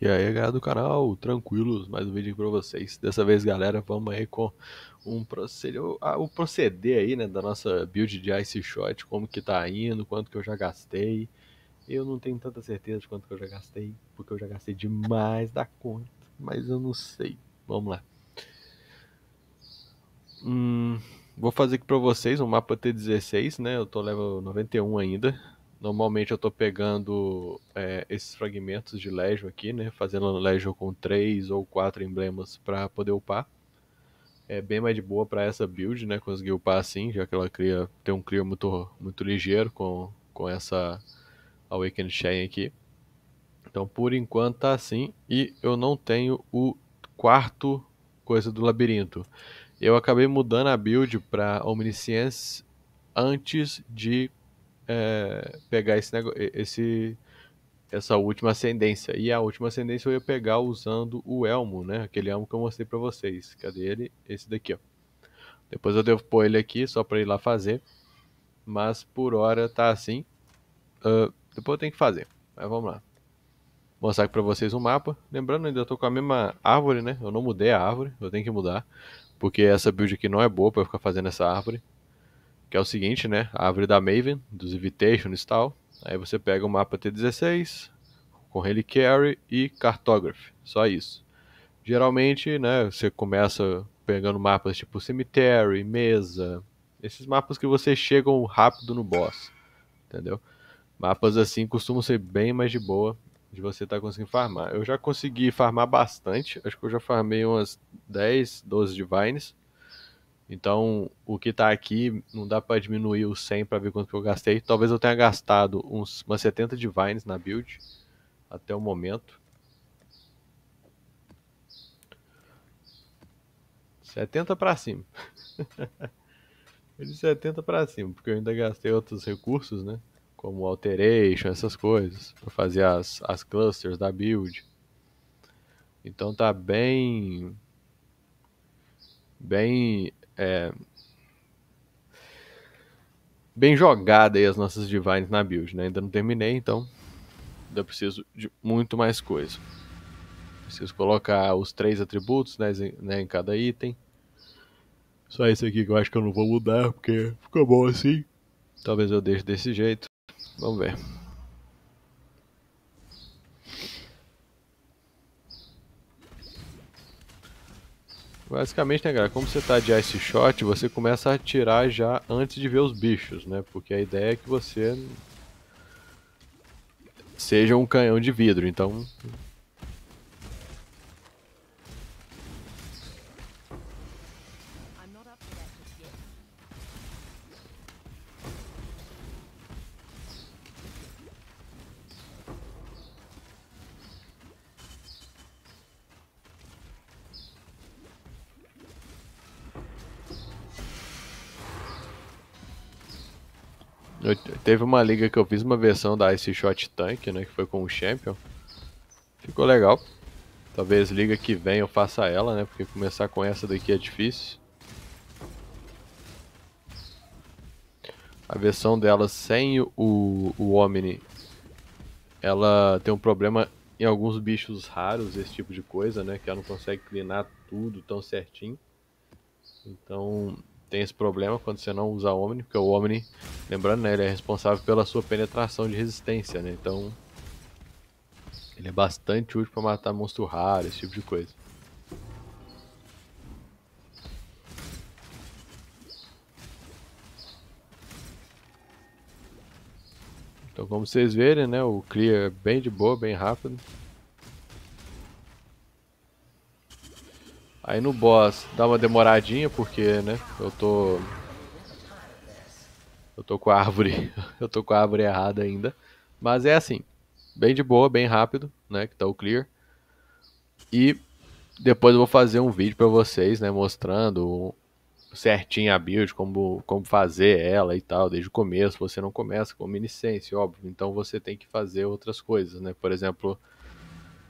E aí galera do canal, tranquilos, mais um vídeo para pra vocês. Dessa vez galera, vamos aí com um proceder, ah, o proceder aí né, da nossa build de Ice Shot, como que tá indo, quanto que eu já gastei. Eu não tenho tanta certeza de quanto que eu já gastei, porque eu já gastei demais da conta, mas eu não sei. Vamos lá. Hum, vou fazer aqui pra vocês um mapa T16, né, eu tô level 91 ainda, Normalmente eu tô pegando é, esses fragmentos de Legio aqui, né? Fazendo Legio com três ou quatro emblemas para poder upar. É bem mais de boa para essa build, né? Conseguir upar assim, já que ela cria, tem um clear muito, muito ligeiro com, com essa Awakened Chain aqui. Então por enquanto tá assim. E eu não tenho o quarto coisa do labirinto. Eu acabei mudando a build para Omniscience antes de é, pegar esse negócio, esse essa última ascendência. E a última ascendência eu ia pegar usando o elmo, né? Aquele elmo que eu mostrei para vocês. Cadê ele? Esse daqui, ó. Depois eu devo pôr ele aqui só para ir lá fazer. Mas por hora tá assim. Uh, depois eu tenho que fazer. Mas vamos lá. Vou mostrar aqui para vocês o um mapa. Lembrando, ainda tô com a mesma árvore, né? Eu não mudei a árvore. Eu tenho que mudar. Porque essa build aqui não é boa para ficar fazendo essa árvore que é o seguinte, né? A árvore da Maven, dos Invitations e tal. Aí você pega o mapa T16, com Reliquary e Cartography, só isso. Geralmente, né, você começa pegando mapas tipo Cemetery, Mesa, esses mapas que você chegam rápido no boss, entendeu? Mapas assim costumam ser bem mais de boa de você estar tá conseguindo farmar. Eu já consegui farmar bastante, acho que eu já farmei umas 10, 12 divines. Então, o que está aqui, não dá para diminuir o 100 para ver quanto que eu gastei. Talvez eu tenha gastado uns, umas 70 divines na build até o momento. 70 para cima. De 70 para cima, porque eu ainda gastei outros recursos, né? Como alteration, essas coisas, para fazer as, as clusters da build. Então tá bem bem é... Bem jogada aí as nossas Divines na build, né? Ainda não terminei, então ainda preciso de muito mais coisa. Preciso colocar os três atributos né, em né, cada item. Só esse aqui que eu acho que eu não vou mudar, porque ficou bom assim. Talvez eu deixe desse jeito. Vamos ver. Basicamente, né, galera, como você tá de Ice Shot, você começa a atirar já antes de ver os bichos, né? Porque a ideia é que você seja um canhão de vidro, então Eu, teve uma liga que eu fiz uma versão da Ice Shot Tank, né? Que foi com o Champion. Ficou legal. Talvez liga que vem eu faça ela, né? Porque começar com essa daqui é difícil. A versão dela sem o, o Omni, ela tem um problema em alguns bichos raros, esse tipo de coisa, né? Que ela não consegue clinar tudo tão certinho. Então, tem esse problema quando você não usa Omni, porque o Omni, lembrando, né, ele é responsável pela sua penetração de resistência, né? Então, ele é bastante útil para matar monstro raro, esse tipo de coisa. Então, como vocês verem, né, o clear é bem de boa, bem rápido. Aí no boss dá uma demoradinha, porque, né, eu tô... Eu tô com a árvore, eu tô com a árvore errada ainda. Mas é assim, bem de boa, bem rápido, né, que tá o clear. E depois eu vou fazer um vídeo para vocês, né, mostrando certinho a build, como, como fazer ela e tal, desde o começo. Você não começa com mini sense, óbvio, então você tem que fazer outras coisas, né? Por exemplo,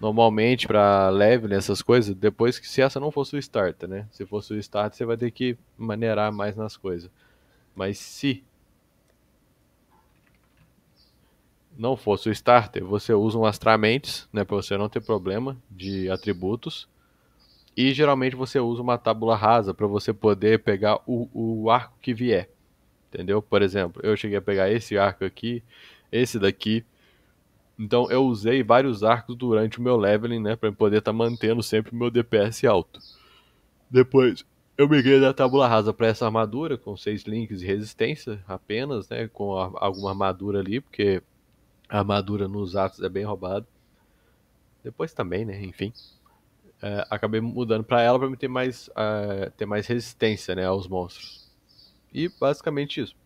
normalmente para level, nessas né, coisas, depois que se essa não fosse o starter, né? Se fosse o starter, você vai ter que maneirar mais nas coisas. Mas se não fosse o starter, você usa umas astramentos, né, para você não ter problema de atributos. E geralmente você usa uma tábula rasa para você poder pegar o, o arco que vier. Entendeu? Por exemplo, eu cheguei a pegar esse arco aqui, esse daqui, então eu usei vários arcos durante o meu leveling, né? Pra poder estar tá mantendo sempre o meu DPS alto. Depois eu migrei da tabula rasa para essa armadura, com seis links de resistência apenas, né? Com a, alguma armadura ali, porque a armadura nos atos é bem roubada. Depois também, né? Enfim. É, acabei mudando para ela para ter mais, uh, ter mais resistência né, aos monstros. E basicamente isso.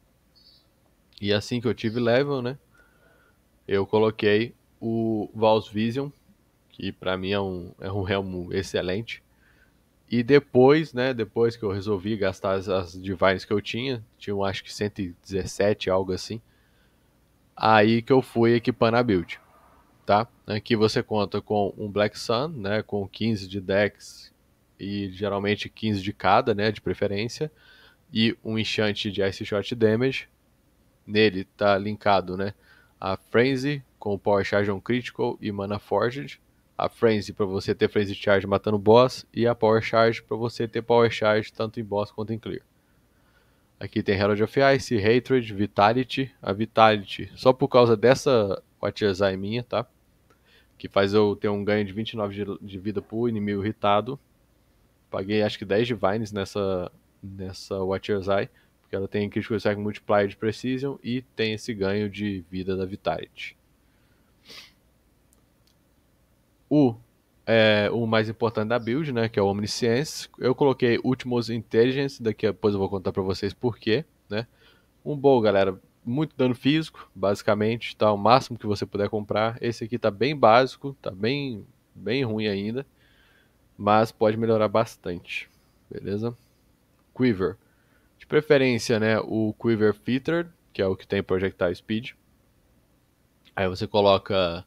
E assim que eu tive level, né? eu coloquei o Vals Vision, que para mim é um, é um elmo excelente. E depois, né, depois que eu resolvi gastar as, as divines que eu tinha, tinham acho que 117, algo assim, aí que eu fui equipando a build, tá? Aqui você conta com um Black Sun, né, com 15 de decks e geralmente 15 de cada, né, de preferência, e um enchante de Ice Shot Damage, nele tá linkado, né, a Frenzy com o Power Charge on Critical e Mana Forged, a Frenzy para você ter Frenzy Charge matando boss e a Power Charge para você ter Power Charge tanto em boss quanto em clear. Aqui tem Herald of Ice, Hatred, Vitality. A Vitality, só por causa dessa Watchazai minha, tá? Que faz eu ter um ganho de 29 de vida por inimigo irritado. Paguei acho que 10 Divines nessa, nessa Eye. Porque ela tem Critical Strike Multiplier de Precision e tem esse ganho de vida da Vitality. O, é, o mais importante da build, né, que é o Omniscience, eu coloquei Ultimos Intelligence, daqui a pouco eu vou contar para vocês porquê, né. Um bom, galera, muito dano físico, basicamente, tá o máximo que você puder comprar. Esse aqui tá bem básico, tá bem bem ruim ainda, mas pode melhorar bastante. Beleza? Quiver preferência, né, o Quiver Fitter, que é o que tem Projectile Speed. Aí você coloca,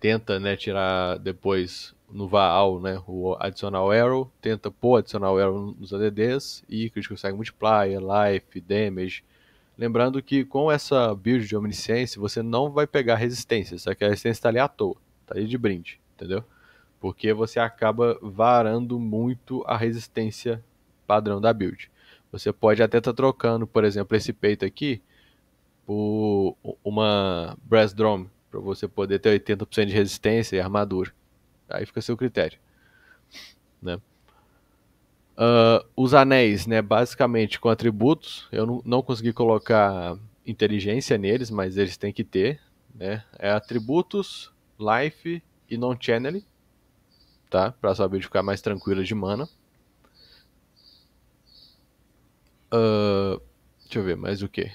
tenta, né, tirar depois no Vaal, né, o adicional Arrow, tenta pôr adicional Arrow nos ADDs e critical segue Multiplier, Life, Damage. Lembrando que com essa build de Omnisciência, você não vai pegar resistência, só que a resistência está ali à toa, está ali de brinde, entendeu? Porque você acaba varando muito a resistência padrão da build. Você pode até estar tá trocando, por exemplo, esse peito aqui por uma brass drum, para você poder ter 80% de resistência e armadura. Aí fica a seu critério. Né? Uh, os anéis, né, basicamente com atributos, eu não, consegui colocar inteligência neles, mas eles têm que ter. Né? É atributos, life e non channel, tá? para saber ficar mais tranquila de mana. Ah, deixa eu ver, mais o que?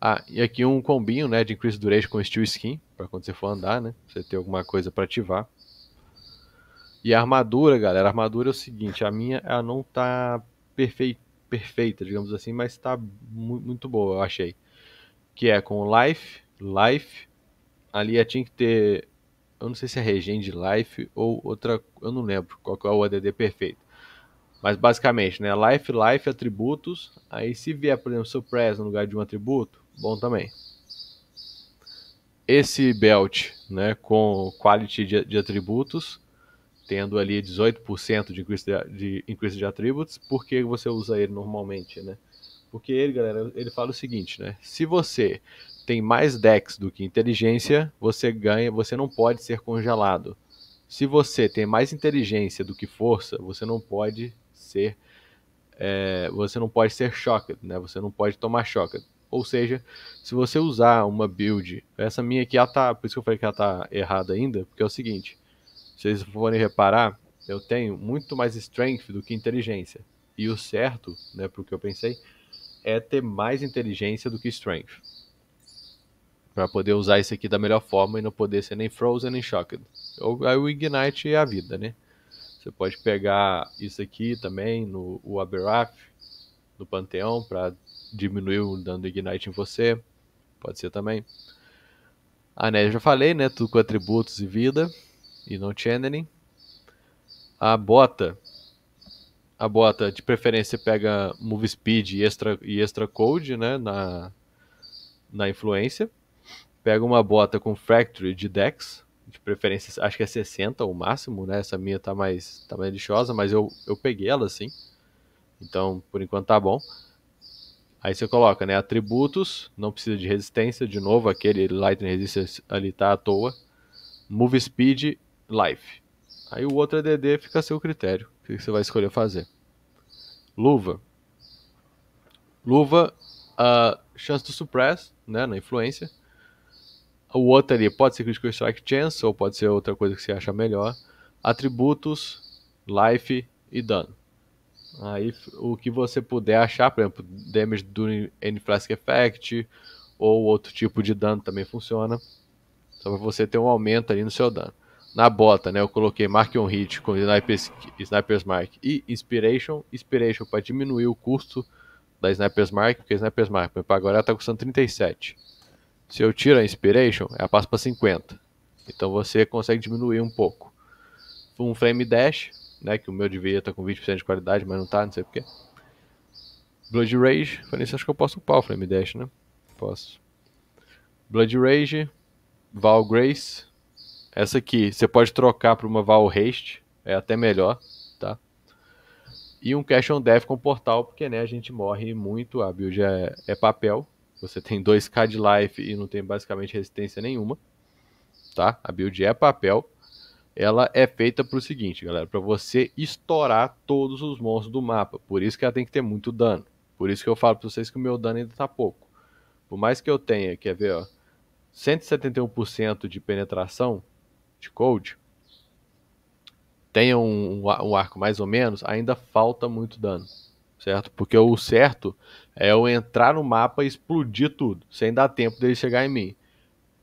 Ah, e aqui um combinho, né, de Increase Duration com Steel Skin, para quando você for andar, né, você ter alguma coisa para ativar. E a armadura, galera, a armadura é o seguinte, a minha, ela não tá perfeita, perfeita digamos assim, mas tá mu muito boa, eu achei. Que é com Life, Life, ali tinha que ter, eu não sei se é Regen de Life ou outra, eu não lembro qual que é o ADD perfeito mas basicamente, né? Life, life, atributos. Aí se vier, por exemplo, Suppress no lugar de um atributo, bom também. Esse belt, né, com quality de, de atributos, tendo ali 18% de increase de, de increase de atributos, por que você usa ele normalmente, né? Porque ele, galera, ele fala o seguinte, né? Se você tem mais dex do que inteligência, você ganha, você não pode ser congelado. Se você tem mais inteligência do que força, você não pode ser é, você não pode ser shocked, né? Você não pode tomar shocked. Ou seja, se você usar uma build, essa minha aqui, ela tá, por isso que eu falei que ela tá errada ainda, porque é o seguinte, se vocês forem reparar, eu tenho muito mais strength do que inteligência. E o certo, né, pro que eu pensei, é ter mais inteligência do que strength. para poder usar isso aqui da melhor forma e não poder ser nem frozen nem shocked. aí o Ignite é a vida, né? Você pode pegar isso aqui também no o Aberaf, no Panteão, para diminuir o dano do Ignite em você. Pode ser também. Ah, Nerd, né, já falei, né? Tudo com atributos e vida. E não channeling. A bota. A bota, de preferência, pega move speed e extra, e extra code, né? Na, na influência. Pega uma bota com Factory de Dex, de preferência, acho que é 60 o máximo, né? Essa minha tá mais, tá mais lixosa, mas eu, eu peguei ela assim. Então, por enquanto tá bom. Aí você coloca, né? Atributos, não precisa de resistência, de novo, aquele Lightning Resistance ali tá à toa. Move Speed, Life. Aí o outro ADD fica a seu critério, o que você vai escolher fazer. Luva. Luva, a uh, chance do suppress, né? Na influência o outro ali pode ser Critical Strike Chance, ou pode ser outra coisa que você acha melhor. Atributos, life e dano. Aí o que você puder achar, por exemplo, damage during any flask effect, ou outro tipo de dano também funciona. Só para você ter um aumento ali no seu dano. Na bota, né, eu coloquei Mark on Hit com Sniper's, Sniper's Mark e Inspiration. Inspiration para diminuir o custo da Sniper's Mark, porque Sniper's Mark, para agora ela está custando 37. Se eu tiro a Inspiration, ela passa para 50. Então você consegue diminuir um pouco. Um frame dash, né, que o meu deveria estar tá com 20% de qualidade, mas não está, não sei porquê. Blood Rage, falei acho que eu posso upar o frame dash, né? Posso. Blood Rage, Val Grace. Essa aqui você pode trocar para uma Val Haste, é até melhor, tá? E um Cash on Death com portal, porque né, a gente morre muito, a build é, é papel. Você tem 2k de life e não tem basicamente resistência nenhuma, tá? A build é papel. Ela é feita para o seguinte, galera, para você estourar todos os monstros do mapa. Por isso que ela tem que ter muito dano. Por isso que eu falo para vocês que o meu dano ainda tá pouco. Por mais que eu tenha, quer ver, ó, 171% de penetração de cold, tenha um, um, arco mais ou menos, ainda falta muito dano certo? Porque o certo é eu entrar no mapa e explodir tudo, sem dar tempo dele chegar em mim.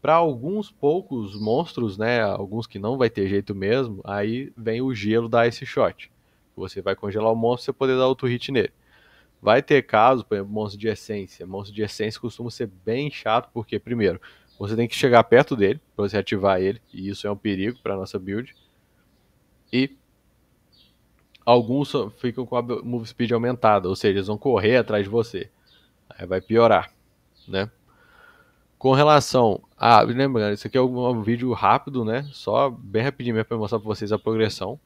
Para alguns poucos monstros, né, alguns que não vai ter jeito mesmo, aí vem o gelo dar esse shot. Você vai congelar o monstro você poder dar outro hit nele. Vai ter casos, por exemplo, monstro de essência. Monstro de essência costuma ser bem chato, porque, primeiro, você tem que chegar perto dele para você ativar ele, e isso é um perigo para nossa build. E alguns ficam com a move speed aumentada, ou seja, eles vão correr atrás de você. Aí vai piorar, né? Com relação a, lembrando, isso aqui é um é vídeo rápido, né? Só bem rapidinho para mostrar para vocês a progressão.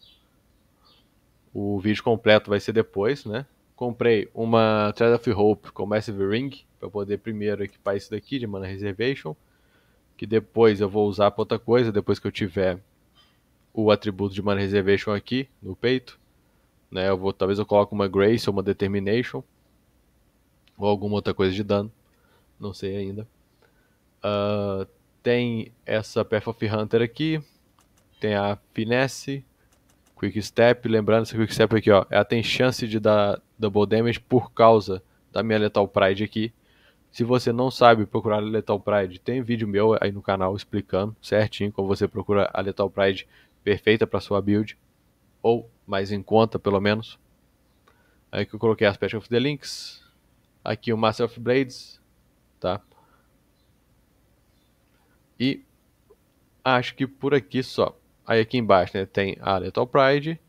O vídeo completo vai ser depois, né? Comprei uma Thread of Hope com Massive Ring para poder primeiro equipar isso daqui de mana reservation, que depois eu vou usar para outra coisa, depois que eu tiver o atributo de mana reservation aqui no peito né? Eu vou, talvez eu coloque uma Grace ou uma Determination. Ou alguma outra coisa de dano. Não sei ainda. Uh, tem essa Path of Hunter aqui. Tem a Finesse. Quick Step. Lembrando, essa Quick Step aqui, ó. Ela tem chance de dar double damage por causa da minha Lethal Pride aqui. Se você não sabe procurar a Lethal Pride, tem vídeo meu aí no canal explicando certinho como você procura a Lethal Pride perfeita para sua build ou mais em conta, pelo menos. Aí que eu coloquei Aspect of the Links. Aqui o Master of Blades, tá? E acho que por aqui só. Aí aqui embaixo né, tem a lethal Pride.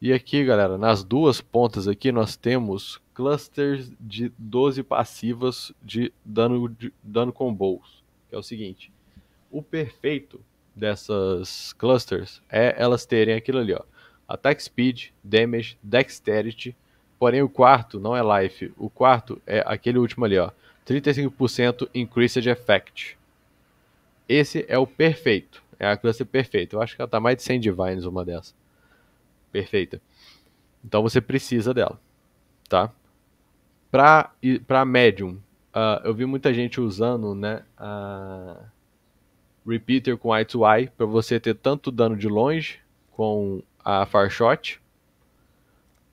E aqui, galera, nas duas pontas aqui nós temos clusters de 12 passivas de dano, de, dano com bowls. Que é o seguinte, o perfeito dessas clusters é elas terem aquilo ali, ó Attack Speed, Damage, Dexterity. Porém, o quarto não é Life. O quarto é aquele último ali, ó. 35% Increased Effect. Esse é o perfeito. É a classe perfeita. Eu acho que ela tá mais de 100 Divines uma dessa. Perfeita. Então você precisa dela, tá? Pra, pra Medium, uh, eu vi muita gente usando, né? Uh, repeater com Eye to Eye pra você ter tanto dano de longe com a Farshot,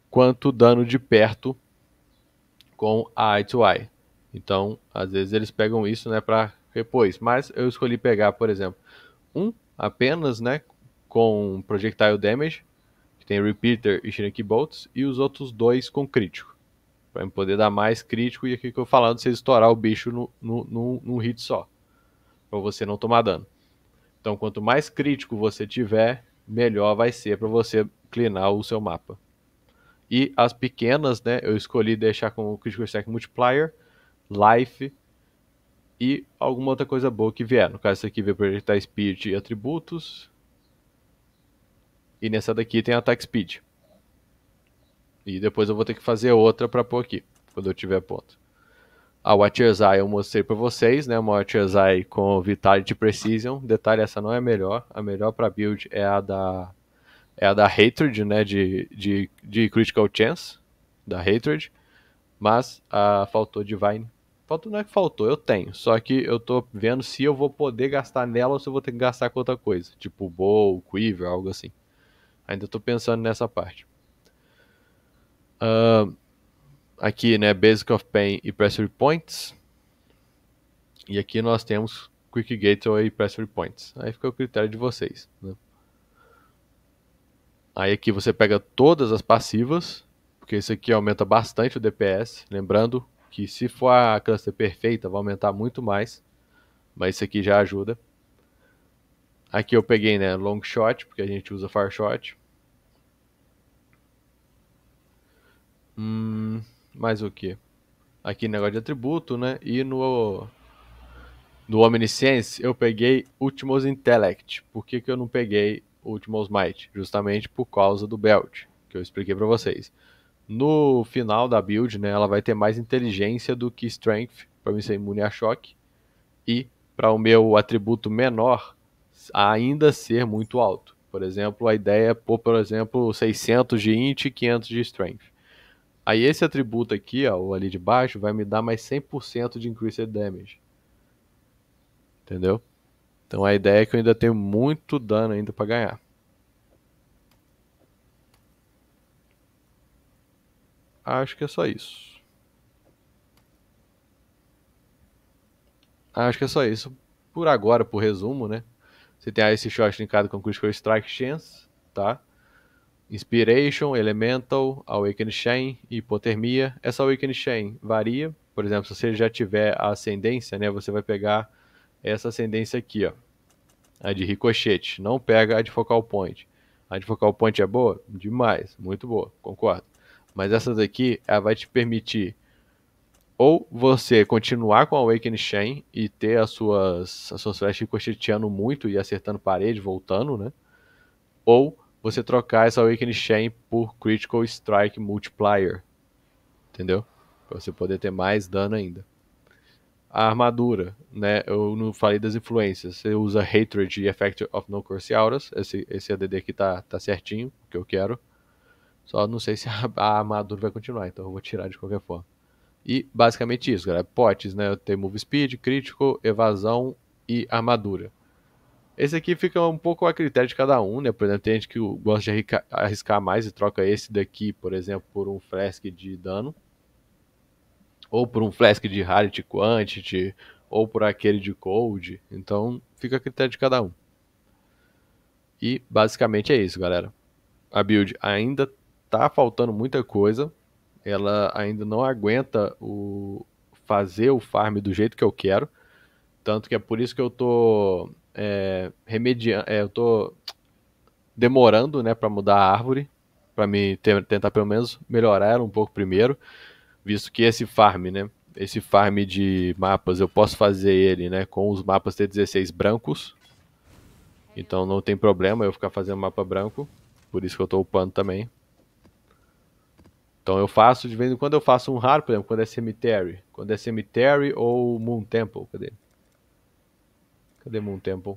quanto dano de perto com a Eye to Eye. Então, às vezes eles pegam isso, né, para repôs. Mas eu escolhi pegar, por exemplo, um apenas, né, com Projectile Damage, que tem Repeater e Shrink Bolts, e os outros dois com crítico. para poder dar mais crítico, e aqui que eu falando, você estourar o bicho no, no, no, hit só. para você não tomar dano. Então, quanto mais crítico você tiver, melhor vai ser para você clinar o seu mapa. E as pequenas, né, eu escolhi deixar com o Critical Strike Multiplier, Life e alguma outra coisa boa que vier. No caso, esse aqui veio projetar Speed e Atributos. E nessa daqui tem Attack Speed. E depois eu vou ter que fazer outra para pôr aqui, quando eu tiver ponto a Watchers Eye eu mostrei para vocês, né? Uma Watchers Eye com Vitality Precision. Detalhe, essa não é a melhor. A melhor para build é a da é a da Hatred, né? De, de, de Critical Chance, da Hatred. Mas a ah, faltou Divine. Faltou não é que faltou, eu tenho. Só que eu tô vendo se eu vou poder gastar nela ou se eu vou ter que gastar com outra coisa. Tipo Bow, Quiver, algo assim. Ainda tô pensando nessa parte. Uh, aqui, né, Basic of Pain e Pressure Points. E aqui nós temos Quick Gateway e Pressure Points. Aí fica o critério de vocês. Né? Aí aqui você pega todas as passivas, porque isso aqui aumenta bastante o DPS. Lembrando que se for a cluster perfeita, vai aumentar muito mais. Mas isso aqui já ajuda. Aqui eu peguei né, long shot, porque a gente usa far shot. Hum, mais o que? Aqui negócio de atributo, né? E no no Omniscience eu peguei Ultimos Intellect. Por que, que eu não peguei Ultimos Might? Justamente por causa do Belt, que eu expliquei para vocês. No final da build, né, ela vai ter mais inteligência do que Strength, para mim ser imune a choque. E para o meu atributo menor, ainda ser muito alto. Por exemplo, a ideia é pôr, por exemplo, 600 de Int e 500 de Strength. Aí esse atributo aqui, ó, ali de baixo, vai me dar mais 100% de Increased Damage. Entendeu? Então a ideia é que eu ainda tenho muito dano ainda para ganhar. Acho que é só isso. Acho que é só isso por agora, por resumo, né? Você tem aí esse shot linkado com Critical Strike Chance, tá? Inspiration, Elemental, awakening Shen Hipotermia. Essa awakening Shen varia. Por exemplo, se você já tiver a ascendência, né, você vai pegar essa ascendência aqui, ó. A de ricochete. Não pega a de focal point. A de focal point é boa? Demais. Muito boa, concordo. Mas essa daqui, ela vai te permitir ou você continuar com a Awakened Shen e ter as suas, as suas flechas ricocheteando muito e acertando parede, voltando, né? Ou você trocar essa Awakening Chain por Critical Strike Multiplier. Entendeu? Pra você poder ter mais dano ainda. A armadura, né? Eu não falei das influências. Você usa Hatred e Effect of No Curse Auras. Esse, esse ADD aqui tá, tá certinho, que eu quero. Só não sei se a, a armadura vai continuar, então eu vou tirar de qualquer forma. E basicamente isso, galera. Potes, né? Eu tenho move speed, crítico, evasão e armadura. Esse aqui fica um pouco a critério de cada um, né? Por exemplo, tem gente que gosta de arriscar mais e troca esse daqui, por exemplo, por um flask de dano. Ou por um flask de rarity quantity, ou por aquele de cold. Então, fica a critério de cada um. E basicamente é isso, galera. A build ainda tá faltando muita coisa. Ela ainda não aguenta o fazer o farm do jeito que eu quero. Tanto que é por isso que eu tô é, remediando, é, eu tô demorando, né, para mudar a árvore, para me ter, tentar pelo menos melhorar ela um pouco primeiro, visto que esse farm, né, esse farm de mapas, eu posso fazer ele, né, com os mapas T16 brancos. Então não tem problema eu ficar fazendo mapa branco, por isso que eu tô upando também. Então eu faço, de vez em quando eu faço um raro, por exemplo, quando é Cemetery. Quando é Cemetery ou Moon Temple, cadê? Cadê Moon Temple?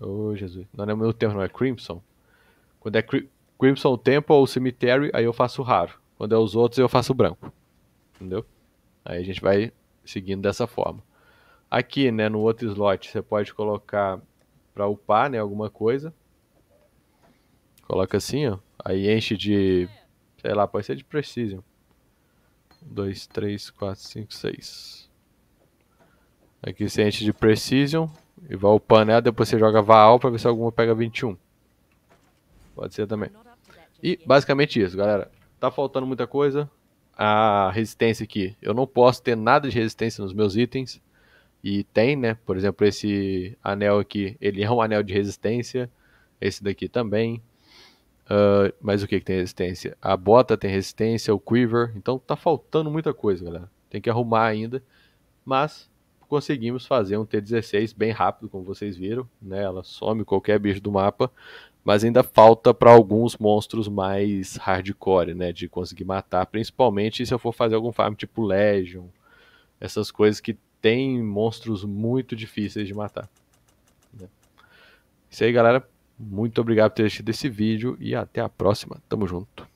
Ô, oh, Jesus. Não é meu termo, não é Crimson. Quando é cri Crimson Temple ou Cemetery, aí eu faço raro. Quando é os outros, eu faço branco. Entendeu? Aí a gente vai seguindo dessa forma. Aqui, né, no outro slot, você pode colocar para upar, né, alguma coisa. Coloca assim, ó. Aí enche de, sei lá, pode ser de Precision. 2, 3, 4, 5, 6. Aqui você enche de Precision. E vai upando ela, depois você joga Vaal pra ver se alguma pega 21. Pode ser também. E basicamente isso, galera. Tá faltando muita coisa. A resistência aqui. Eu não posso ter nada de resistência nos meus itens. E tem, né? Por exemplo, esse anel aqui, ele é um anel de resistência. Esse daqui também. Uh, mas o que, que tem resistência? A bota tem resistência, o quiver. Então tá faltando muita coisa, galera. Tem que arrumar ainda. Mas conseguimos fazer um T16 bem rápido, como vocês viram, né? Ela some qualquer bicho do mapa, mas ainda falta para alguns monstros mais hardcore, né, de conseguir matar, principalmente se eu for fazer algum farm tipo Legion, essas coisas que tem monstros muito difíceis de matar. Né? Isso aí, galera. Muito obrigado por ter assistido esse vídeo e até a próxima. Tamo junto.